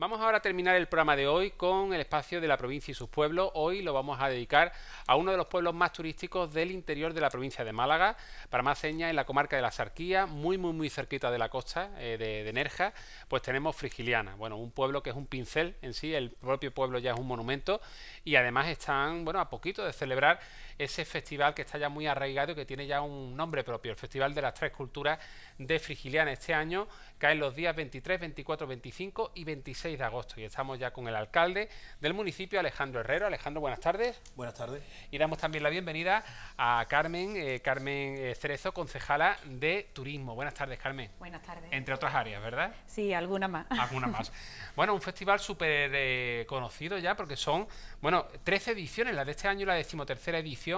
Vamos ahora a terminar el programa de hoy con el espacio de la provincia y sus pueblos. Hoy lo vamos a dedicar a uno de los pueblos más turísticos del interior de la provincia de Málaga, para más señas en la comarca de la Sarquía, muy muy muy cerquita de la costa eh, de, de, Nerja, pues tenemos Frigiliana, bueno, un pueblo que es un pincel en sí, el propio pueblo ya es un monumento y además están, bueno, a poquito de celebrar ese festival que está ya muy arraigado y que tiene ya un nombre propio, el Festival de las Tres Culturas de Frigiliana. Este año caen los días 23, 24, 25 y 26 de agosto y estamos ya con el alcalde del municipio, Alejandro Herrero. Alejandro, buenas tardes. Buenas tardes. Y damos también la bienvenida a Carmen, eh, Carmen eh, Cerezo, concejala de Turismo. Buenas tardes, Carmen. Buenas tardes. Entre otras áreas, ¿verdad? Sí, alguna más. Alguna más. bueno, un festival súper eh, conocido ya porque son, bueno, 13 ediciones, la de este año y la decimotercera edición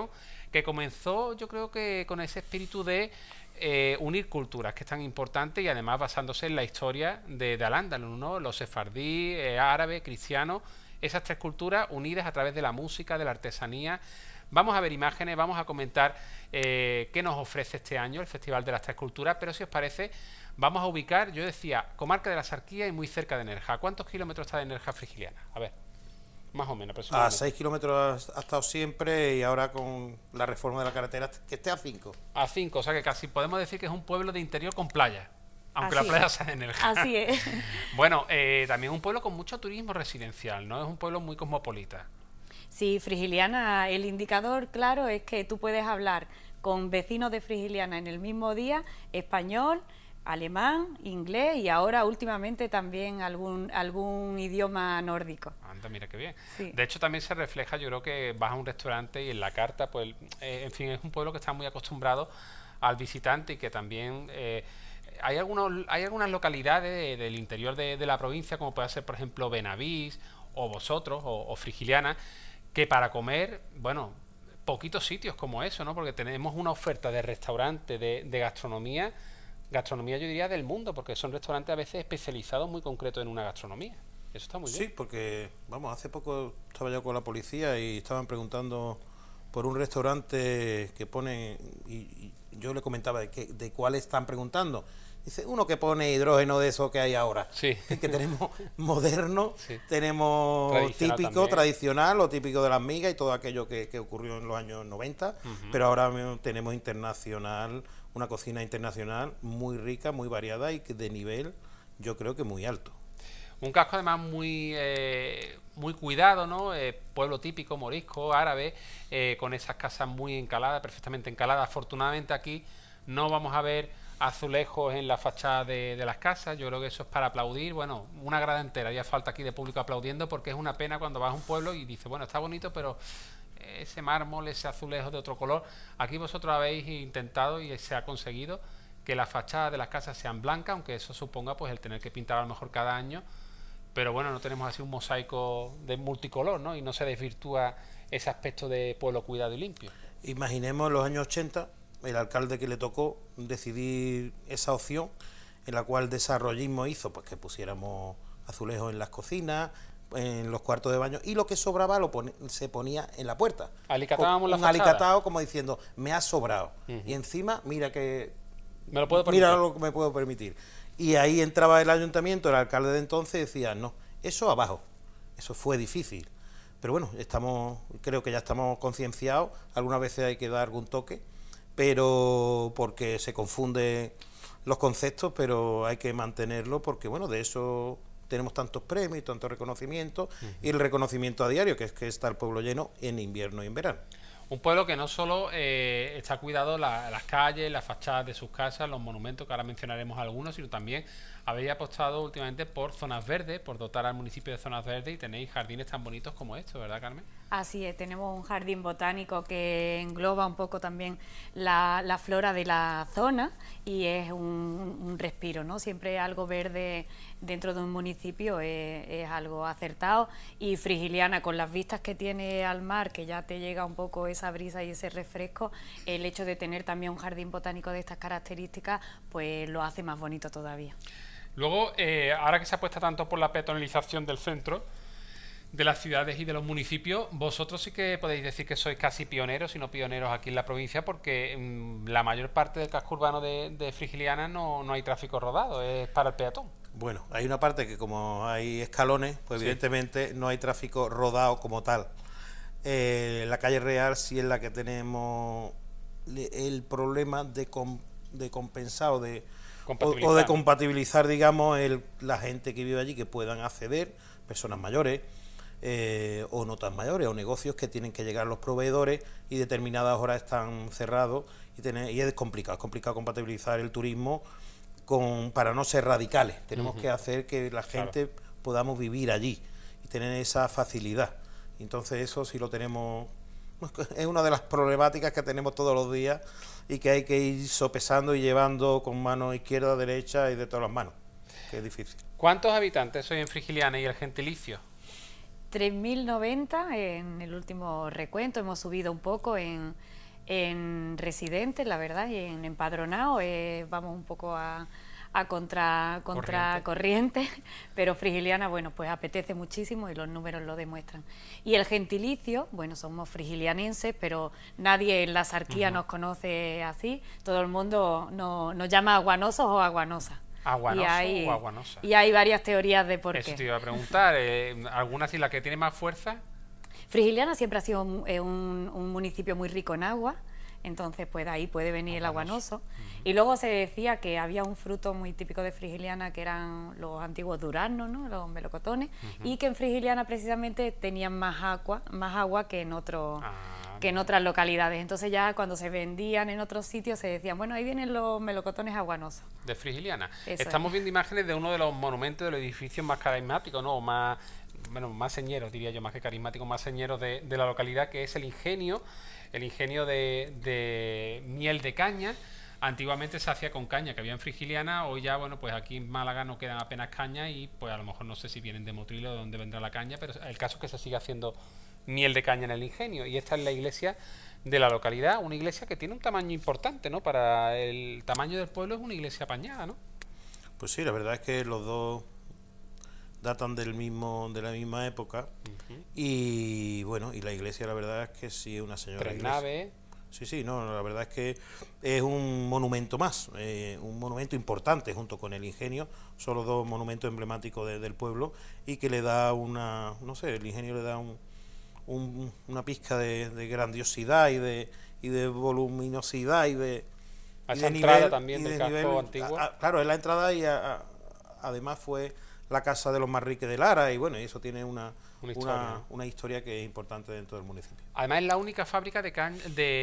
que comenzó yo creo que con ese espíritu de eh, unir culturas, que es tan importante, y además basándose en la historia de, de los sefardí, eh, árabe, cristiano, cristianos, esas tres culturas unidas a través de la música, de la artesanía. Vamos a ver imágenes, vamos a comentar eh, qué nos ofrece este año el Festival de las Tres Culturas, pero si os parece, vamos a ubicar, yo decía, comarca de la Sarquía y muy cerca de Nerja. ¿Cuántos kilómetros está de Nerja Frigiliana? A ver. Más o menos, A 6 kilómetros ha estado siempre y ahora con la reforma de la carretera que esté a 5. A 5, o sea que casi podemos decir que es un pueblo de interior con playa. Aunque la playa sea en el Así es. Bueno, eh, también un pueblo con mucho turismo residencial, ¿no? Es un pueblo muy cosmopolita. Sí, Frigiliana, el indicador claro es que tú puedes hablar con vecinos de Frigiliana en el mismo día, español, alemán, inglés y ahora últimamente también algún, algún idioma nórdico. Anda, mira qué bien. De hecho también se refleja, yo creo que vas a un restaurante y en la carta, pues, eh, en fin, es un pueblo que está muy acostumbrado al visitante y que también... Eh, hay, algunos, hay algunas localidades del interior de, la provincia, como puede ser, por ejemplo, Benavís o Vosotros o, Frigiliana, que para comer, bueno, poquitos sitios como eso, ¿no? Porque tenemos una oferta de restaurante, de, de gastronomía, gastronomía yo diría del mundo, porque son restaurantes a veces especializados muy concretos en una gastronomía. Eso está muy bien. Sí, porque, vamos, hace poco estaba yo con la policía y estaban preguntando por un restaurante que pone, y, yo le comentaba de, qué, de cuál están preguntando. Dice, uno que pone hidrógeno de eso que hay ahora. Sí. Que, tenemos moderno, tenemos típico, tradicional, lo típico de las migas y todo aquello que, ocurrió en los años 90, pero ahora tenemos internacional, una cocina internacional muy rica, muy variada y de nivel yo creo que muy alto. Un casco además muy, eh, muy cuidado, ¿no? Eh, pueblo típico, morisco, árabe, eh, con esas casas muy encaladas, perfectamente encaladas. Afortunadamente aquí no vamos a ver azulejos en la fachada de, de, las casas. Yo creo que eso es para aplaudir. Bueno, una grada entera. Ya falta aquí de público aplaudiendo porque es una pena cuando vas a un pueblo y dices, bueno, está bonito, pero ese mármol, ese azulejo de otro color. Aquí vosotros habéis intentado y se ha conseguido que las fachadas de las casas sean blancas, aunque eso suponga pues el tener que pintar a lo mejor cada año. Pero bueno, no tenemos así un mosaico de multicolor, ¿no? Y no se desvirtúa ese aspecto de pueblo cuidado y limpio. Imaginemos los años 80, el alcalde que le tocó decidir esa opción, en la cual desarrollismo hizo pues que pusiéramos azulejos en las cocinas, en los cuartos de baño y lo que sobraba lo se ponía en la puerta. Alicatábamos la Un alicatado como diciendo, me ha sobrado. Y encima, mira que... Me lo puedo permitir. Mira lo que me puedo permitir. Y ahí entraba el ayuntamiento, el alcalde de entonces, decía, no, eso abajo. Eso fue difícil. Pero bueno, estamos, creo que ya estamos concienciados. Algunas veces hay que dar algún toque, pero porque se confunden los conceptos, pero hay que mantenerlo porque, bueno, de eso tenemos tantos premios y tantos reconocimientos y el reconocimiento a diario, que es que está el pueblo lleno en invierno y en verano. Un pueblo que no solo eh, está cuidado las calles, las fachadas de sus casas, los monumentos, que ahora mencionaremos algunos, sino también habéis apostado últimamente por zonas verdes, por dotar al municipio de zonas verdes y tenéis jardines tan bonitos como estos, ¿verdad, Carmen? Así es, tenemos un jardín botánico que engloba un poco también la, flora de la zona y es un, respiro, ¿no? Siempre algo verde dentro de un municipio es, es, algo acertado y Frigiliana, con las vistas que tiene al mar, que ya te llega un poco esa brisa y ese refresco, el hecho de tener también un jardín botánico de estas características, pues lo hace más bonito todavía. Luego, eh, ahora que se apuesta tanto por la peatonalización del centro, de las ciudades y de los municipios, vosotros sí que podéis decir que sois casi pioneros, y no pioneros aquí en la provincia, porque mm, la mayor parte del casco urbano de, Frigiliana no, no, hay tráfico rodado, es para el peatón. Bueno, hay una parte que como hay escalones, pues evidentemente no hay tráfico rodado como tal. Eh, la calle Real sí es la que tenemos el problema de, de compensado, de, o, de compatibilizar, digamos, la gente que vive allí que puedan acceder, personas mayores eh, o no tan mayores, o negocios que tienen que llegar los proveedores y determinadas horas están cerrados y, tener, y es complicado, es complicado compatibilizar el turismo con, para no ser radicales. Tenemos que hacer que la gente podamos vivir allí y tener esa facilidad. Entonces eso sí lo tenemos, es una de las problemáticas que tenemos todos los días y que hay que ir sopesando y llevando con mano izquierda, derecha y de todas las manos, que es difícil. ¿Cuántos habitantes soy en Frigiliana y el gentilicio? 3.090 en el último recuento, hemos subido un poco en, residentes, la verdad, y en empadronado, eh, vamos un poco a, a contra, corriente. pero frigiliana, bueno, pues apetece muchísimo y los números lo demuestran. Y el gentilicio, bueno, somos frigilianenses, pero nadie en la sarquía nos conoce así, todo el mundo nos llama aguanosos o aguanosas. Aguanoso y hay, o aguanosa. Y hay varias teorías de por qué. Eso te iba a preguntar, eh, ¿alguna si la que tiene más fuerza? Frigiliana siempre ha sido eh, un, municipio muy rico en agua, entonces pues de ahí puede venir el aguanoso. Y luego se decía que había un fruto muy típico de Frigiliana que eran los antiguos duraznos, ¿no? los melocotones, y que en Frigiliana precisamente tenían más agua, más agua que en otros ah, que en otras localidades. Entonces ya cuando se vendían en otros sitios se decían, bueno, ahí vienen los melocotones aguanosos. De Frigiliana. Estamos viendo imágenes de uno de los monumentos de los edificios más carismáticos, ¿no? más bueno, más señeros, diría yo, más que carismáticos, más señeros de, la localidad, que es el ingenio, el ingenio de miel de caña, Antiguamente se hacía con caña que había en Frigiliana, hoy ya, bueno, pues aquí en Málaga no quedan apenas caña y pues a lo mejor no sé si vienen de Motril o de dónde vendrá la caña, pero el caso es que se sigue haciendo miel de caña en el ingenio. Y esta es la iglesia de la localidad, una iglesia que tiene un tamaño importante, ¿no? Para el tamaño del pueblo es una iglesia apañada, ¿no? Pues sí, la verdad es que los dos datan del mismo de la misma época y bueno y la iglesia la verdad es que sí es una señora tres Sí, sí, no, la verdad es que es un monumento más, eh, un monumento importante junto con el ingenio, son los dos monumentos emblemáticos del pueblo y que le da una, no sé, el ingenio le da un, una pizca de, grandiosidad y de, y de voluminosidad y de... A entrada también del antiguo. claro, es la entrada y además fue la casa de los más riques de Lara y bueno, y eso tiene una una historia. que es importante dentro del municipio. Además es la única fábrica de,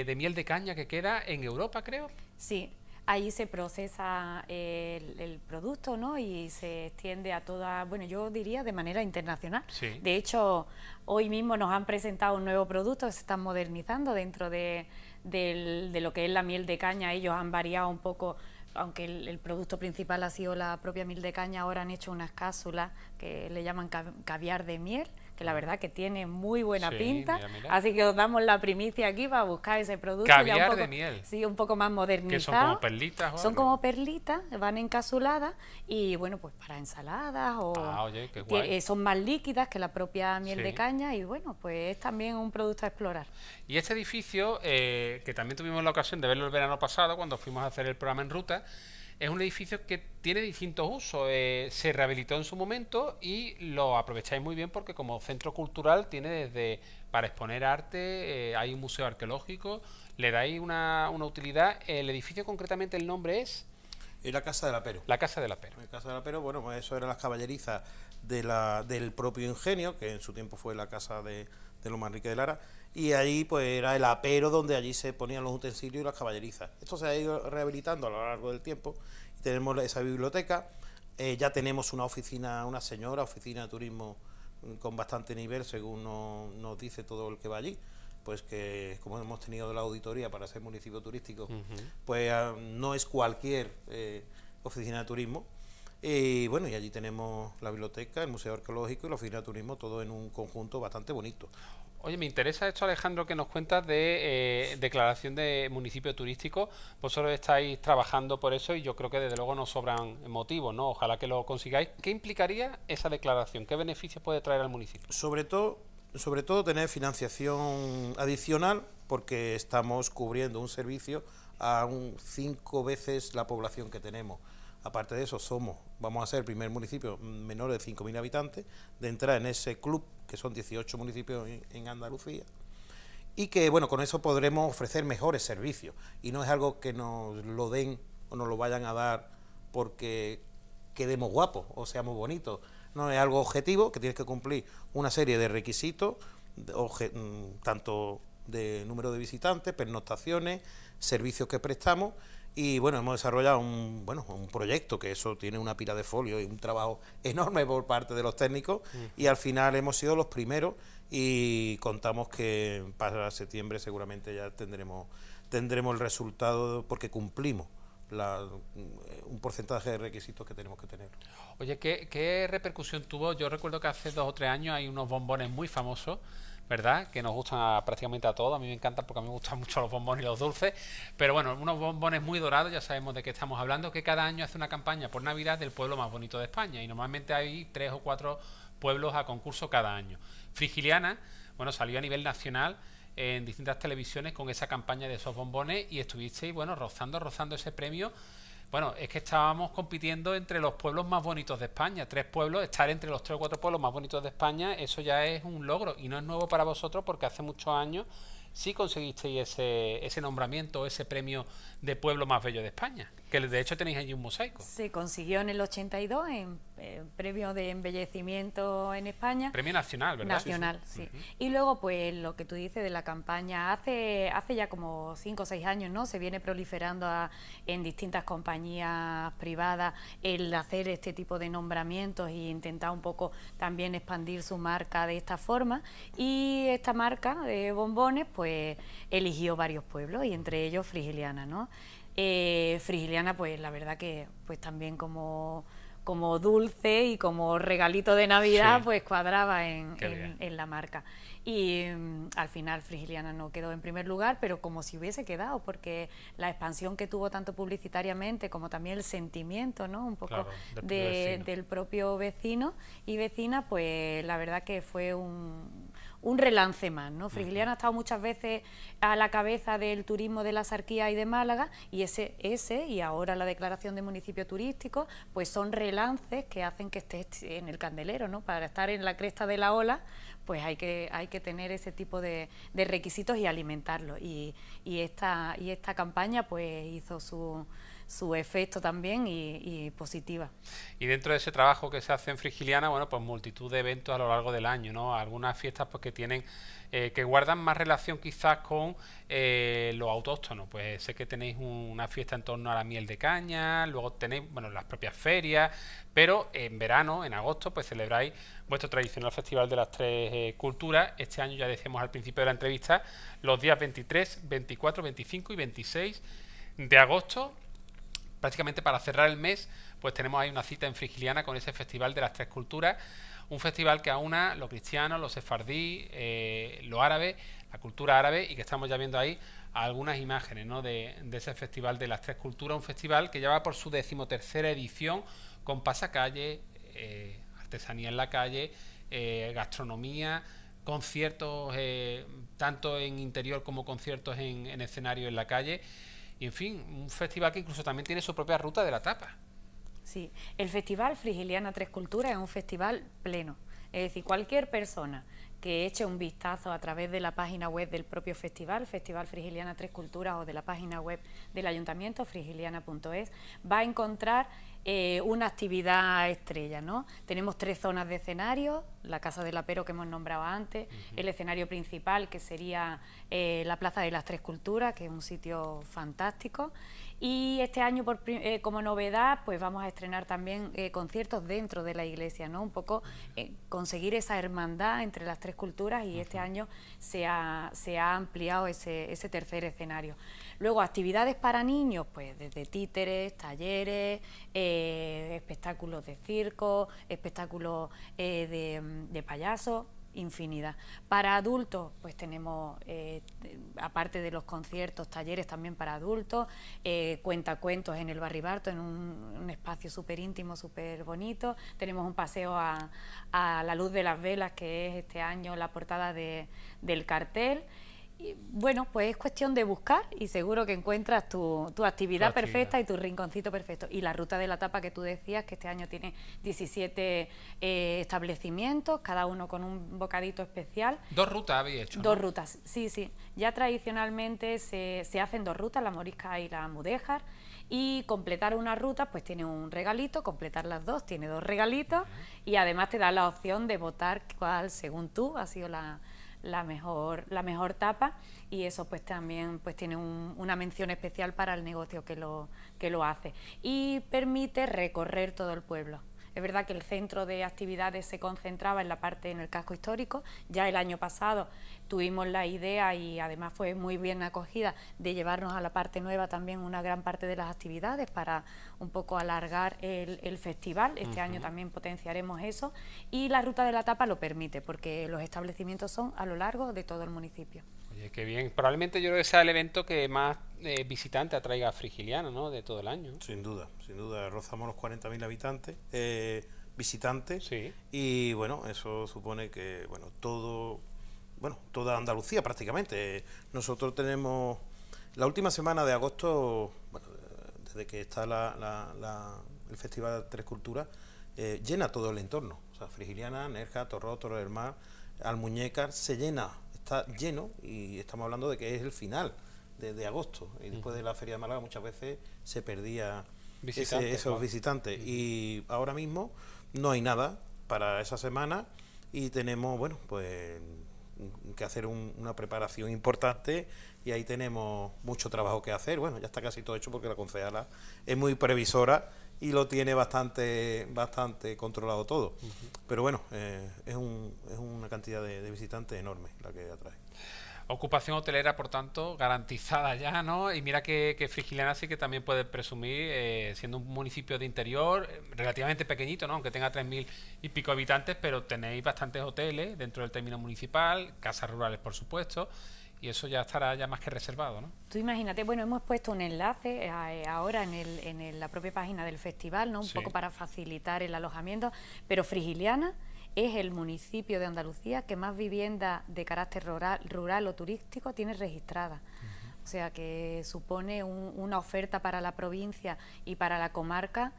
de, miel de caña que queda en Europa, creo. Sí, ahí se procesa el, producto ¿no? y se extiende a toda, bueno, yo diría de manera internacional. De hecho, hoy mismo nos han presentado un nuevo producto se están modernizando dentro de, lo que es la miel de caña. Ellos han variado un poco, aunque el, producto principal ha sido la propia miel de caña, ahora han hecho unas cápsulas que le llaman caviar de miel que la verdad que tiene muy buena pinta. Así que os damos la primicia aquí para buscar ese producto. Caviar un poco, de miel. Sí, un poco más modernizado. Que son como perlitas. son como perlitas, van encasuladas y bueno, pues para ensaladas o ah, eh, son más líquidas que la propia miel de caña y bueno, pues es también un producto a explorar. Y este edificio, eh, que también tuvimos la ocasión de verlo el verano pasado cuando fuimos a hacer el programa en ruta, es un edificio que tiene distintos usos. Eh, se rehabilitó en su momento y lo aprovecháis muy bien porque como centro cultural tiene desde para exponer arte, eh, hay un museo arqueológico, le dais una, una, utilidad. El edificio concretamente el nombre es... la Casa de la Pero. La Casa de la Pero. La Casa de la Pero, bueno, pues eso eran las caballerizas de del propio ingenio, que en su tiempo fue la Casa de de los Manrique de Lara, y ahí pues era el apero donde allí se ponían los utensilios y las caballerizas. Esto se ha ido rehabilitando a lo largo del tiempo, tenemos esa biblioteca, eh, ya tenemos una oficina, una señora oficina de turismo mm, con bastante nivel, según nos, dice todo el que va allí, pues que como hemos tenido la auditoría para ser municipio turístico, pues ah, no es cualquier eh, oficina de turismo, y bueno, y allí tenemos la biblioteca, el Museo Arqueológico y la Oficina de Turismo, todo en un conjunto bastante bonito. Oye, me interesa esto, Alejandro, que nos cuentas de eh, declaración de municipio turístico. Vosotros estáis trabajando por eso y yo creo que desde luego no sobran motivos, ¿no? Ojalá que lo consigáis. ¿Qué implicaría esa declaración? ¿Qué beneficios puede traer al municipio? Sobre todo, sobre todo tener financiación adicional porque estamos cubriendo un servicio a un cinco veces la población que tenemos. Aparte de eso, somos, vamos a ser el primer municipio menor de 5.000 habitantes de entrar en ese club, que son 18 municipios en, Andalucía, y que, bueno, con eso podremos ofrecer mejores servicios. Y no es algo que nos lo den o nos lo vayan a dar porque quedemos guapos o seamos bonitos. No es algo objetivo, que tienes que cumplir una serie de requisitos, mm, tanto de número de visitantes, pernotaciones, servicios que prestamos y bueno, hemos desarrollado un, bueno, un proyecto que eso tiene una pila de folio y un trabajo enorme por parte de los técnicos y al final hemos sido los primeros y contamos que para septiembre seguramente ya tendremos, tendremos el resultado porque cumplimos. un porcentaje de requisitos que tenemos que tener. Oye, ¿qué, ¿qué repercusión tuvo? Yo recuerdo que hace dos o tres años hay unos bombones muy famosos ¿verdad? Que nos gustan prácticamente a todos. A mí me encantan porque a mí me gustan mucho los bombones y los dulces. Pero bueno, unos bombones muy dorados, ya sabemos de qué estamos hablando, que cada año hace una campaña por Navidad del pueblo más bonito de España. Y normalmente hay tres o cuatro pueblos a concurso cada año. Frigiliana, bueno, salió a nivel nacional en distintas televisiones con esa campaña de esos bombones y estuvisteis, bueno, rozando, rozando ese premio bueno, es que estábamos compitiendo entre los pueblos más bonitos de España. Tres pueblos, estar entre los tres o cuatro pueblos más bonitos de España, eso ya es un logro. Y no es nuevo para vosotros porque hace muchos años sí conseguisteis ese, nombramiento, ese premio de pueblo más bello de España, que de hecho tenéis allí un mosaico. Se consiguió en el 82 en, eh, premio de embellecimiento en España. Premio nacional, ¿verdad? Nacional, sí. Y luego, pues lo que tú dices de la campaña, hace, hace ya como 5 o 6 años, ¿no? Se viene proliferando en distintas compañías privadas el hacer este tipo de nombramientos e intentar un poco también expandir su marca de esta forma. Y esta marca de bombones, pues, pues eligió varios pueblos y entre ellos Frigiliana, ¿no? Eh, Frigiliana, pues la verdad que pues también como, como dulce y como regalito de Navidad, pues cuadraba en, la marca. Y mm, al final Frigiliana no quedó en primer lugar, pero como si hubiese quedado, porque la expansión que tuvo tanto publicitariamente como también el sentimiento, ¿no? Un poco del propio vecino y vecina, pues la verdad que fue un, un relance más. ¿no? Frigiliano ha estado muchas veces a la cabeza del turismo de las arquías y de Málaga y ese, ese y ahora la declaración de municipio turístico pues son relances que hacen que estés en el candelero. ¿no? Para estar en la cresta de la ola pues hay que, hay que tener ese tipo de, de requisitos y alimentarlo Y, y, esta, y esta campaña pues hizo su su efecto también y, positiva. Y dentro de ese trabajo que se hace en Frigiliana, bueno, pues multitud de eventos a lo largo del año, ¿no? Algunas fiestas pues que tienen, eh, que guardan más relación quizás con eh, los autóctonos. Pues sé que tenéis una fiesta en torno a la miel de caña, luego tenéis, bueno, las propias ferias, pero en verano, en agosto, pues celebráis vuestro tradicional Festival de las Tres eh, Culturas. Este año, ya decíamos al principio de la entrevista, los días 23, 24, 25 y 26 de agosto prácticamente para cerrar el mes, pues tenemos ahí una cita en Frigiliana con ese Festival de las Tres Culturas, un festival que aúna lo cristiano, los sefardí, eh, lo árabe, la cultura árabe y que estamos ya viendo ahí algunas imágenes de, ese Festival de las Tres Culturas, un festival que lleva por su decimotercera edición con pasacalle, eh, artesanía en la calle, eh, gastronomía, conciertos tanto en interior como conciertos en escenario en la calle y en fin, un festival que incluso también tiene su propia ruta de la tapa. Sí, el Festival Frigiliana Tres Culturas es un festival pleno. Es decir, cualquier persona que eche un vistazo a través de la página web del propio festival, Festival Frigiliana Tres Culturas, o de la página web del ayuntamiento, frigiliana.es, va a encontrar eh, una actividad estrella, ¿no? Tenemos tres zonas de escenario, la Casa del Apero que hemos nombrado antes, el escenario principal que sería eh, la Plaza de las Tres Culturas, que es un sitio fantástico, y este año eh, como novedad pues vamos a estrenar también conciertos dentro de la iglesia, ¿no? Un poco conseguir esa hermandad entre las tres culturas y este año se ha, ampliado ese, tercer escenario. Luego actividades para niños, pues desde títeres, talleres, eh, espectáculos de circo, espectáculos eh, de, payaso, payasos, infinidad. Para adultos, pues tenemos, eh, aparte de los conciertos, talleres también para adultos, eh, cuentacuentos en el Barribarto, en un, espacio súper íntimo, súper bonito. Tenemos un paseo a, la luz de las velas, que es este año la portada del cartel bueno, pues es cuestión de buscar y seguro que encuentras tu, tu actividad, perfecta y tu rinconcito perfecto. Y la ruta de la tapa que tú decías, que este año tiene 17 eh, establecimientos, cada uno con un bocadito especial. Dos rutas habéis hecho. Dos rutas, sí, sí. Ya tradicionalmente se, se hacen dos rutas, la morisca y la mudéjar. Y completar una ruta, pues tiene un regalito, completar las dos tiene dos regalitos y además te da la opción de votar cuál, según tú, ha sido la, la mejor, la mejor tapa y eso pues también pues tiene una mención especial para el negocio que lo, que lo hace y permite recorrer todo el pueblo. Es verdad que el centro de actividades se concentraba en la parte en el casco histórico. Ya el año pasado tuvimos la idea y además fue muy bien acogida de llevarnos a la parte nueva también una gran parte de las actividades para un poco alargar el, festival. Este año también potenciaremos eso y la ruta de la tapa lo permite porque los establecimientos son a lo largo de todo el municipio bien. Probablemente yo creo que sea el evento que más visitantes eh, visitante atraiga a Frigiliana, ¿no? De todo el año. Sin duda, sin duda. Rozamos los 40.000 habitantes, eh, visitantes. Y bueno, eso supone que, bueno, todo, bueno, toda Andalucía prácticamente. Nosotros tenemos la última semana de agosto, bueno, desde que está la, el Festival Tres Culturas, eh, llena todo el entorno. O sea, Frigiliana, Nerja, Torró, Torre del Mar, Almuñécar, se llena está lleno y estamos hablando de que es el final de, agosto. Y después de la Feria de Málaga muchas veces se perdía esos visitantes. Y ahora mismo no hay nada para esa semana y tenemos, bueno, pues que hacer una preparación importante y ahí tenemos mucho trabajo que hacer. Bueno, ya está casi todo hecho porque la concejala es muy previsora y lo tiene bastante, bastante controlado todo. Pero bueno, eh, es, una cantidad de, de visitantes enorme la que atrae. Ocupación hotelera, por tanto, garantizada ya, ¿no? Y mira que, Frigiliana sí que también puede presumir, eh, siendo un municipio de interior, eh, relativamente pequeñito, ¿no? Aunque tenga tres 3.000 y pico habitantes, pero tenéis bastantes hoteles dentro del término municipal, casas rurales, por supuesto, y eso ya estará ya más que reservado, ¿no? Tú imagínate, bueno, hemos puesto un enlace eh, ahora en, el, en la propia página del festival, ¿no? Un poco para facilitar el alojamiento, pero Frigiliana es el municipio de Andalucía que más vivienda de carácter rural, rural o turístico tiene registrada. O sea que supone una oferta para la provincia y para la comarca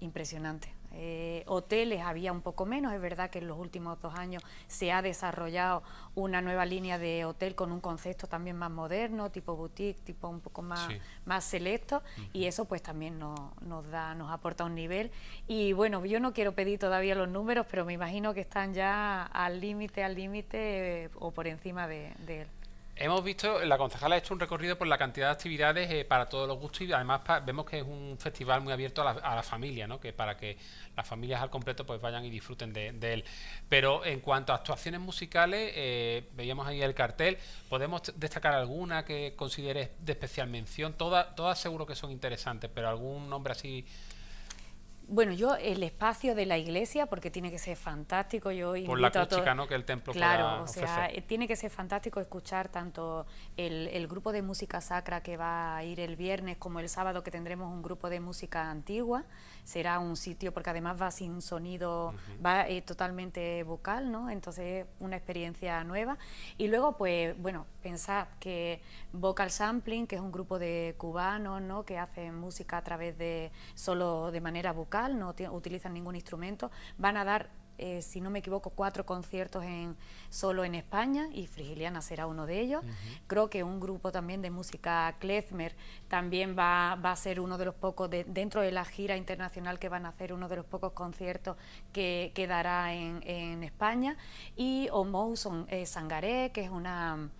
impresionante. Eh, hoteles había un poco menos, es verdad que en los últimos dos años se ha desarrollado una nueva línea de hotel con un concepto también más moderno, tipo boutique, tipo un poco más, más selecto, y eso pues también nos da, nos aporta un nivel. Y bueno, yo no quiero pedir todavía los números, pero me imagino que están ya al límite, al límite eh, o por encima de, de él. Hemos visto, la concejala ha hecho un recorrido por la cantidad de actividades eh, para todos los gustos y además vemos que es un festival muy abierto a la, familia, ¿no? que para que las familias al completo pues vayan y disfruten de, él. Pero en cuanto a actuaciones musicales, eh, veíamos ahí el cartel, podemos destacar alguna que consideres de especial mención, todas, todas seguro que son interesantes, pero algún nombre así bueno, yo el espacio de la iglesia, porque tiene que ser fantástico. Yo Por la Que el templo Claro, o sea, eh, tiene que ser fantástico escuchar tanto el, grupo de música sacra que va a ir el viernes como el sábado que tendremos un grupo de música antigua. Será un sitio, porque además va sin sonido, va eh, totalmente vocal, ¿no? Entonces, una experiencia nueva. Y luego, pues, bueno, pensad que Vocal Sampling, que es un grupo de cubanos, ¿no? Que hacen música a través de solo de manera vocal no utilizan ningún instrumento, van a dar eh, si no me equivoco, cuatro conciertos en, solo en España y Frigiliana será uno de ellos. Creo que un grupo también de música klezmer también va, a ser uno de los pocos, dentro de la gira internacional que van a hacer, uno de los pocos conciertos que, quedará dará en, España. Y Omouson eh, Sangaré, que es una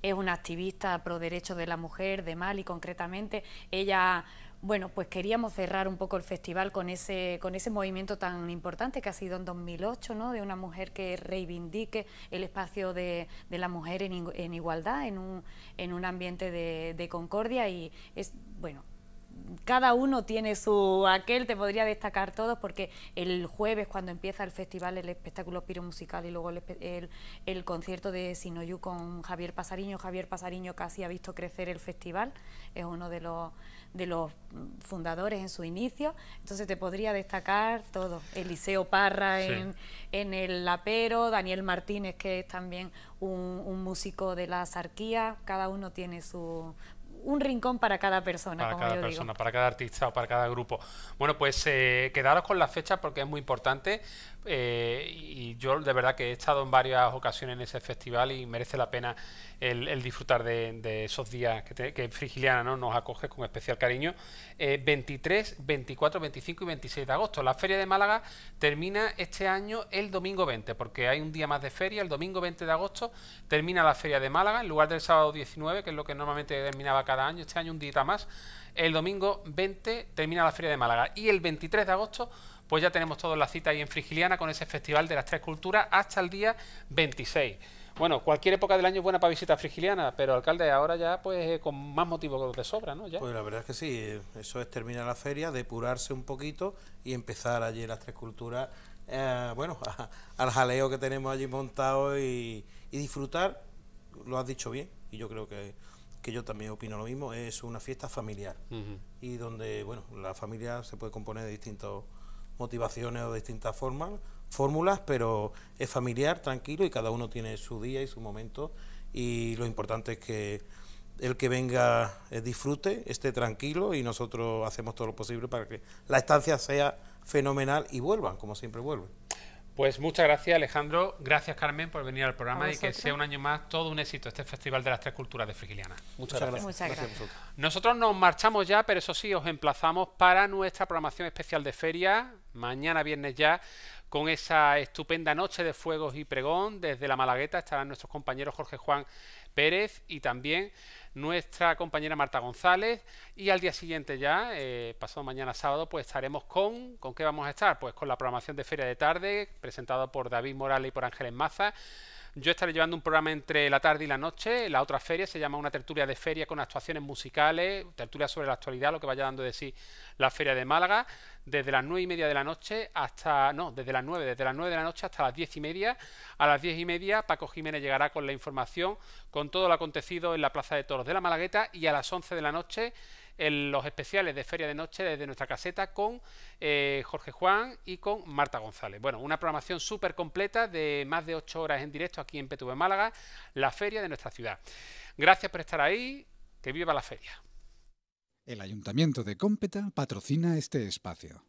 es una activista pro derechos de la mujer de Mali concretamente. Ella bueno, pues queríamos cerrar un poco el festival con ese, con ese movimiento tan importante que ha sido en 2008, ¿no? de una mujer que reivindique el espacio de, de la mujer en, igualdad, en un, en un ambiente de, de, concordia y es, bueno, cada uno tiene su aquel, te podría destacar todos, porque el jueves cuando empieza el festival, el espectáculo Piro Musical y luego el, concierto de Sinoyu con Javier Pasariño, Javier Pasariño casi ha visto crecer el festival, es uno de los, de los fundadores en su inicio, entonces te podría destacar todo, Eliseo Parra en, el Lapero, Daniel Martínez que es también un, un músico de la sarquía, cada uno tiene su un rincón para cada persona. Para cada persona, para cada artista o para cada grupo. Bueno, pues eh, quedaros con la fecha porque es muy importante. Eh, y yo de verdad que he estado en varias ocasiones en ese festival y merece la pena el, disfrutar de, esos días que, Frigiliana nos acoge con especial cariño. 23, 24, 25 y 26 de agosto. La Feria de Málaga termina este año el domingo 20, porque hay un día más de feria. El domingo 20 de agosto termina la Feria de Málaga, en lugar del sábado 19, que es lo que normalmente terminaba cada año. Este año un día más. El domingo 20 termina la Feria de Málaga. Y el 23 de agosto pues ya tenemos toda la cita ahí en Frigiliana con ese Festival de las Tres Culturas hasta el día 26. Bueno, cualquier época del año es buena para visitar Frigiliana, pero alcalde, ahora ya pues con más motivos de sobra, ¿no? Pues la verdad es que sí, eh, eso es terminar la feria, depurarse un poquito y empezar allí las Tres Culturas, eh, bueno, al jaleo que tenemos allí montado y, y disfrutar, lo has dicho bien, y yo creo que que yo también opino lo mismo, es una fiesta familiar y donde, bueno, la familia se puede componer de distintos motivaciones o distintas formas, fórmulas, pero es familiar, tranquilo y cada uno tiene su día y su momento y lo importante es que el que venga eh, disfrute, esté tranquilo y nosotros hacemos todo lo posible para que la estancia sea fenomenal y vuelvan, como siempre vuelven. Pues muchas gracias Alejandro, gracias Carmen por venir al programa y que sea un año más todo un éxito este Festival de las Tres Culturas de Frigiliana. Muchas, gracias Nosotros nos marchamos ya, pero eso sí, os emplazamos para nuestra programación especial de feria, mañana viernes ya, con esa estupenda noche de fuegos y pregón. Desde la Malagueta estarán nuestros compañeros Jorge Juan Pérez y también nuestra compañera Marta González y al día siguiente ya, eh, pasado mañana sábado, pues estaremos con, ¿con qué vamos a estar? Pues con la programación de Feria de Tarde, presentado por David Morales y por Ángeles Maza yo estaré llevando un programa entre la tarde y la noche. La otra feria se llama una tertulia de feria con actuaciones musicales, tertulia sobre la actualidad, lo que vaya dando de sí la feria de Málaga, desde las nueve y media de la noche hasta. No, desde las nueve, desde las nueve de la noche hasta las diez y media. A las diez y media, Paco Jiménez llegará con la información, con todo lo acontecido en la Plaza de Toros de la Malagueta y a las 11 de la noche en los especiales de Feria de Noche desde nuestra caseta con eh, Jorge Juan y con Marta González. Bueno, una programación súper completa de más de ocho horas en directo aquí en PTV Málaga, la feria de nuestra ciudad. Gracias por estar ahí, que viva la feria. El Ayuntamiento de Cómpeta patrocina este espacio.